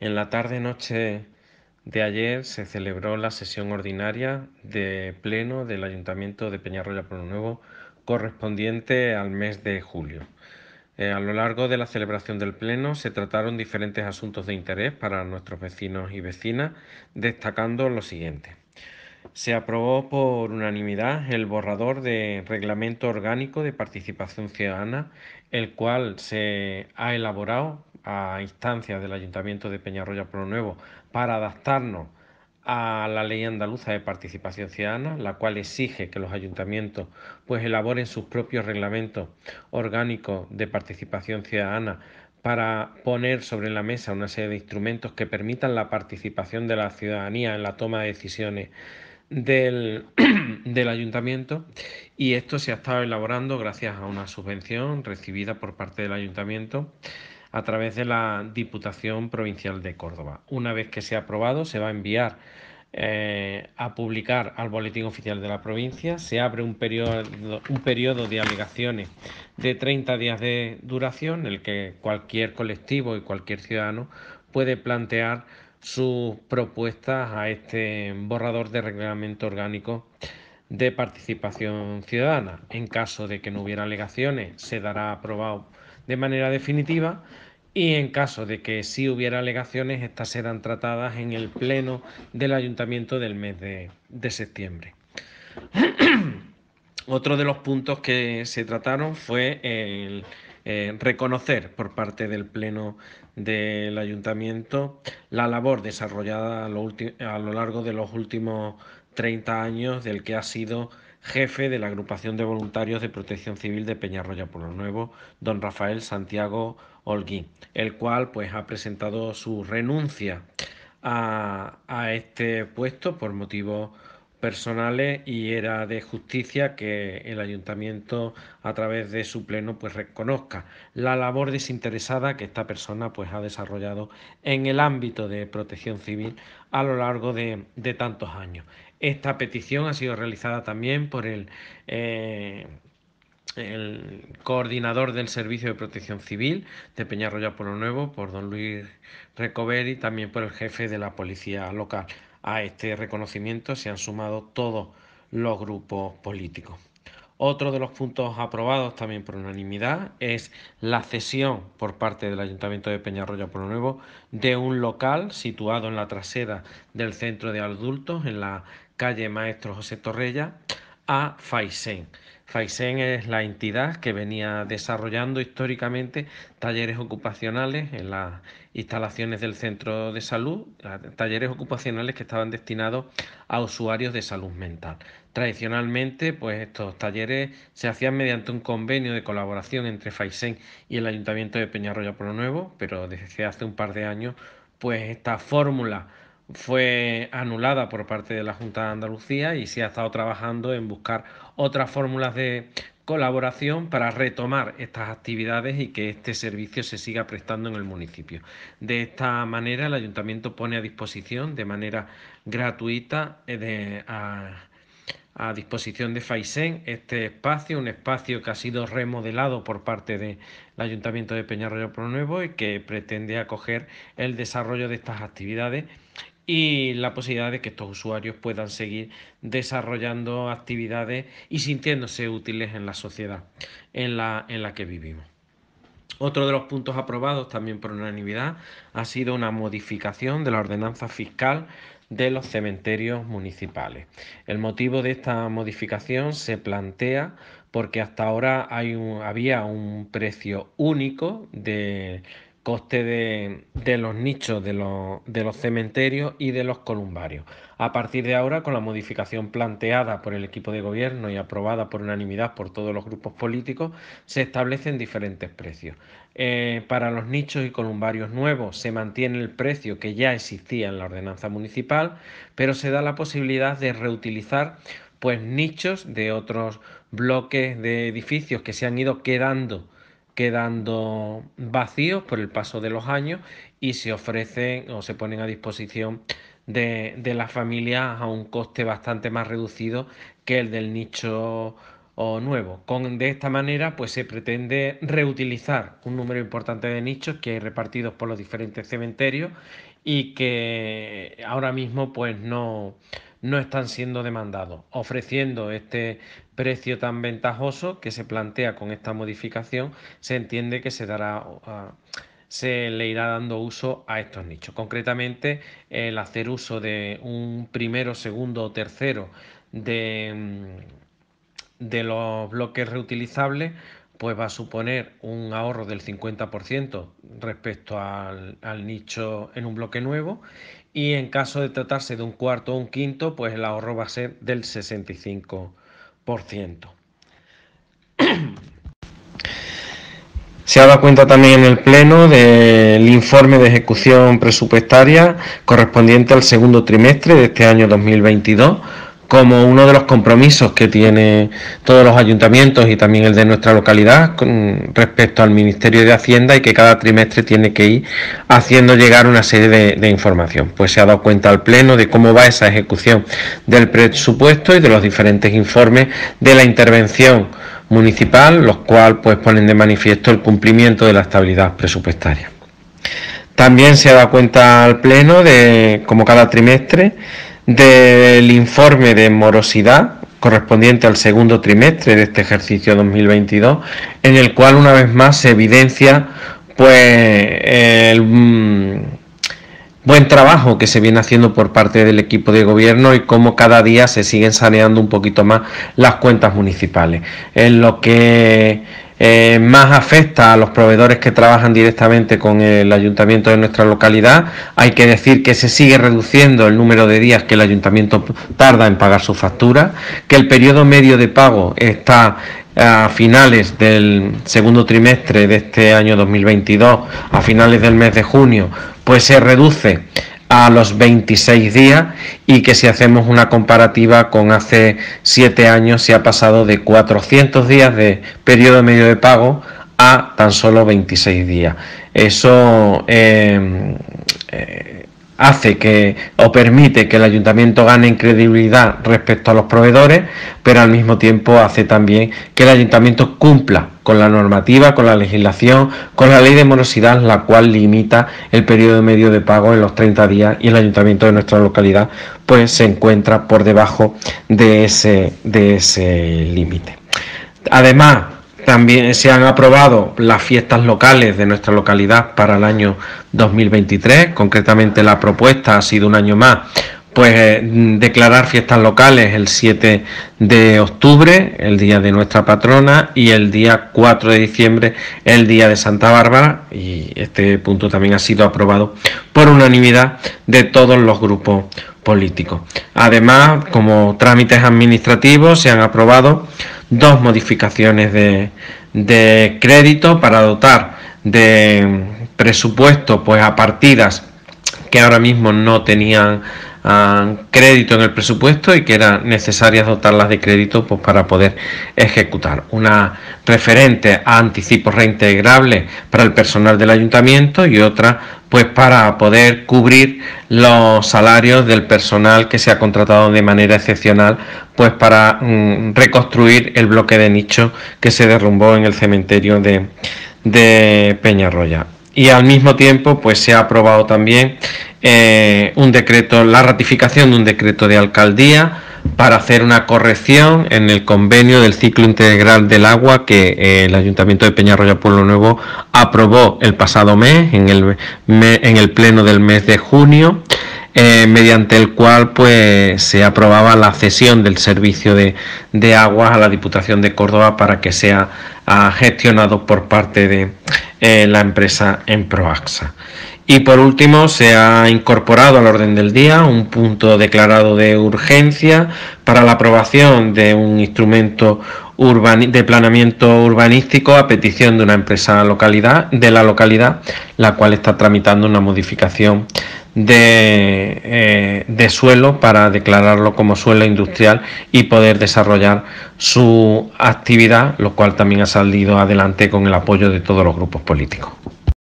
En la tarde-noche de ayer se celebró la sesión ordinaria de pleno del Ayuntamiento de Peñarroya por Nuevo correspondiente al mes de julio. Eh, a lo largo de la celebración del pleno se trataron diferentes asuntos de interés para nuestros vecinos y vecinas, destacando lo siguiente. Se aprobó por unanimidad el borrador de reglamento orgánico de participación ciudadana, el cual se ha elaborado a instancias del Ayuntamiento de Peñarroya Pro Nuevo para adaptarnos a la ley andaluza de participación ciudadana, la cual exige que los ayuntamientos pues elaboren sus propios reglamentos orgánicos de participación ciudadana para poner sobre la mesa una serie de instrumentos que permitan la participación de la ciudadanía en la toma de decisiones del, del, ayuntamiento y esto se ha estado elaborando gracias a una subvención recibida por parte del ayuntamiento a través de la Diputación Provincial de Córdoba. Una vez que sea aprobado, se va a enviar eh, a publicar al Boletín Oficial de la provincia. Se abre un periodo, un periodo de alegaciones de 30 días de duración, en el que cualquier colectivo y cualquier ciudadano puede plantear sus propuestas a este borrador de reglamento orgánico de participación ciudadana. En caso de que no hubiera alegaciones, se dará aprobado de manera definitiva y en caso de que sí hubiera alegaciones, estas serán tratadas en el pleno del ayuntamiento del mes de, septiembre. Otro de los puntos que se trataron fue el, eh, reconocer por parte del Pleno del Ayuntamiento la labor desarrollada a lo largo de los últimos 30 años del que ha sido jefe de la Agrupación de Voluntarios de Protección Civil de Peñarroya por los Nuevo, don Rafael Santiago Holguín, el cual pues ha presentado su renuncia a, este puesto por motivos personales y era de justicia que el ayuntamiento a través de su pleno pues reconozca la labor desinteresada que esta persona pues ha desarrollado en el ámbito de protección civil a lo largo de tantos años. Esta petición ha sido realizada también por eh, el, coordinador del Servicio de Protección Civil de Peñarroya lo Nuevo, por don Luis Recover y también por el jefe de la Policía Local. A este reconocimiento se han sumado todos los grupos políticos. Otro de los puntos aprobados también por unanimidad es la cesión por parte del Ayuntamiento de Peñarroya por Nuevo de un local situado en la trasera del centro de adultos en la calle Maestro José Torrella, a Faisen. Faisen es la entidad que venía desarrollando históricamente talleres ocupacionales en las instalaciones del centro de salud, talleres ocupacionales que estaban destinados a usuarios de salud mental. Tradicionalmente, pues estos talleres se hacían mediante un convenio de colaboración entre Faisen y el Ayuntamiento de Peñarroya lo Nuevo, pero desde hace un par de años, pues esta fórmula fue anulada por parte de la Junta de Andalucía y se ha estado trabajando en buscar otras fórmulas de colaboración para retomar estas actividades y que este servicio se siga prestando en el municipio. De esta manera, el ayuntamiento pone a disposición de manera gratuita eh, a, disposición de Faisen este espacio, un espacio que ha sido remodelado por parte del Ayuntamiento de Peñarroya Pronuevo y que pretende acoger el desarrollo de estas actividades y la posibilidad de que estos usuarios puedan seguir desarrollando actividades y sintiéndose útiles en la sociedad en la, en la que vivimos. Otro de los puntos aprobados también por unanimidad ha sido una modificación de la ordenanza fiscal de los cementerios municipales. El motivo de esta modificación se plantea porque hasta ahora hay había un precio único de coste de, los nichos de los, cementerios y de los columbarios. A partir de ahora, con la modificación planteada por el equipo de gobierno y aprobada por unanimidad por todos los grupos políticos, se establecen diferentes precios. Eh, para los nichos y columbarios nuevos se mantiene el precio que ya existía en la ordenanza municipal, pero se da la posibilidad de reutilizar pues nichos de otros bloques de edificios que se han ido quedando quedando vacíos por el paso de los años y se ofrecen o se ponen a disposición de, las familias a un coste bastante más reducido que el del nicho o nuevo. Con, de esta manera pues se pretende reutilizar un número importante de nichos que hay repartidos por los diferentes cementerios y que ahora mismo pues no, no están siendo demandados, ofreciendo este precio tan ventajoso que se plantea con esta modificación, se entiende que se dará ah, se le irá dando uso a estos nichos. Concretamente, el hacer uso de un primero, segundo o tercero de, mm, de los bloques reutilizables, pues va a suponer un ahorro del 50% respecto al, al nicho en un bloque nuevo y en caso de tratarse de un cuarto o un quinto, pues el ahorro va a ser del 65%. Se ha dado cuenta también en el Pleno del informe de ejecución presupuestaria correspondiente al segundo trimestre de este año 2022 como uno de los compromisos que tiene todos los ayuntamientos y también el de nuestra localidad con respecto al Ministerio de Hacienda y que cada trimestre tiene que ir haciendo llegar una serie de, información. Pues se ha dado cuenta al Pleno de cómo va esa ejecución del presupuesto y de los diferentes informes de la intervención municipal, los cuales pues, ponen de manifiesto el cumplimiento de la estabilidad presupuestaria. También se ha dado cuenta al Pleno de, cómo cada trimestre, del informe de morosidad correspondiente al segundo trimestre de este ejercicio 2022, en el cual una vez más se evidencia pues el mm, buen trabajo que se viene haciendo por parte del equipo de gobierno y cómo cada día se siguen saneando un poquito más las cuentas municipales. En lo que eh, más afecta a los proveedores que trabajan directamente con el ayuntamiento de nuestra localidad. Hay que decir que se sigue reduciendo el número de días que el ayuntamiento tarda en pagar su factura, que el periodo medio de pago está a finales del segundo trimestre de este año 2022, a finales del mes de junio, pues se reduce a los 26 días y que si hacemos una comparativa con hace 7 años se ha pasado de 400 días de periodo medio de pago a tan solo 26 días. Eso eh, eh, hace que o permite que el ayuntamiento gane en credibilidad respecto a los proveedores, pero al mismo tiempo hace también que el ayuntamiento cumpla con la normativa, con la legislación, con la ley de morosidad, la cual limita el periodo medio de pago en los 30 días y el ayuntamiento de nuestra localidad pues se encuentra por debajo de ese, de ese límite. Además, también se han aprobado las fiestas locales de nuestra localidad para el año 2023. Concretamente la propuesta ha sido un año más pues eh, declarar fiestas locales el 7 de octubre, el día de nuestra patrona, y el día 4 de diciembre, el día de Santa Bárbara, y este punto también ha sido aprobado por unanimidad de todos los grupos políticos. Además, como trámites administrativos, se han aprobado dos modificaciones de, crédito para dotar de presupuesto pues a partidas que ahora mismo no tenían crédito en el presupuesto y que era necesarias dotarlas de crédito pues, para poder ejecutar. Una referente a anticipos reintegrables para el personal del ayuntamiento y otra pues para poder cubrir los salarios del personal que se ha contratado de manera excepcional, pues para mm, reconstruir el bloque de nicho que se derrumbó en el cementerio de, de Peñarroya y al mismo tiempo pues se ha aprobado también eh, un decreto, la ratificación de un decreto de alcaldía para hacer una corrección en el convenio del ciclo integral del agua que eh, el Ayuntamiento de Peñarroya Pueblo Nuevo aprobó el pasado mes, en el, en el pleno del mes de junio. Eh, mediante el cual pues, se aprobaba la cesión del servicio de, aguas a la Diputación de Córdoba para que sea ah, gestionado por parte de eh, la empresa Proaxa. Y por último, se ha incorporado al orden del día un punto declarado de urgencia para la aprobación de un instrumento de planeamiento urbanístico a petición de una empresa localidad, de la localidad, la cual está tramitando una modificación de, eh, de, suelo para declararlo como suelo industrial y poder desarrollar su actividad, lo cual también ha salido adelante con el apoyo de todos los grupos políticos.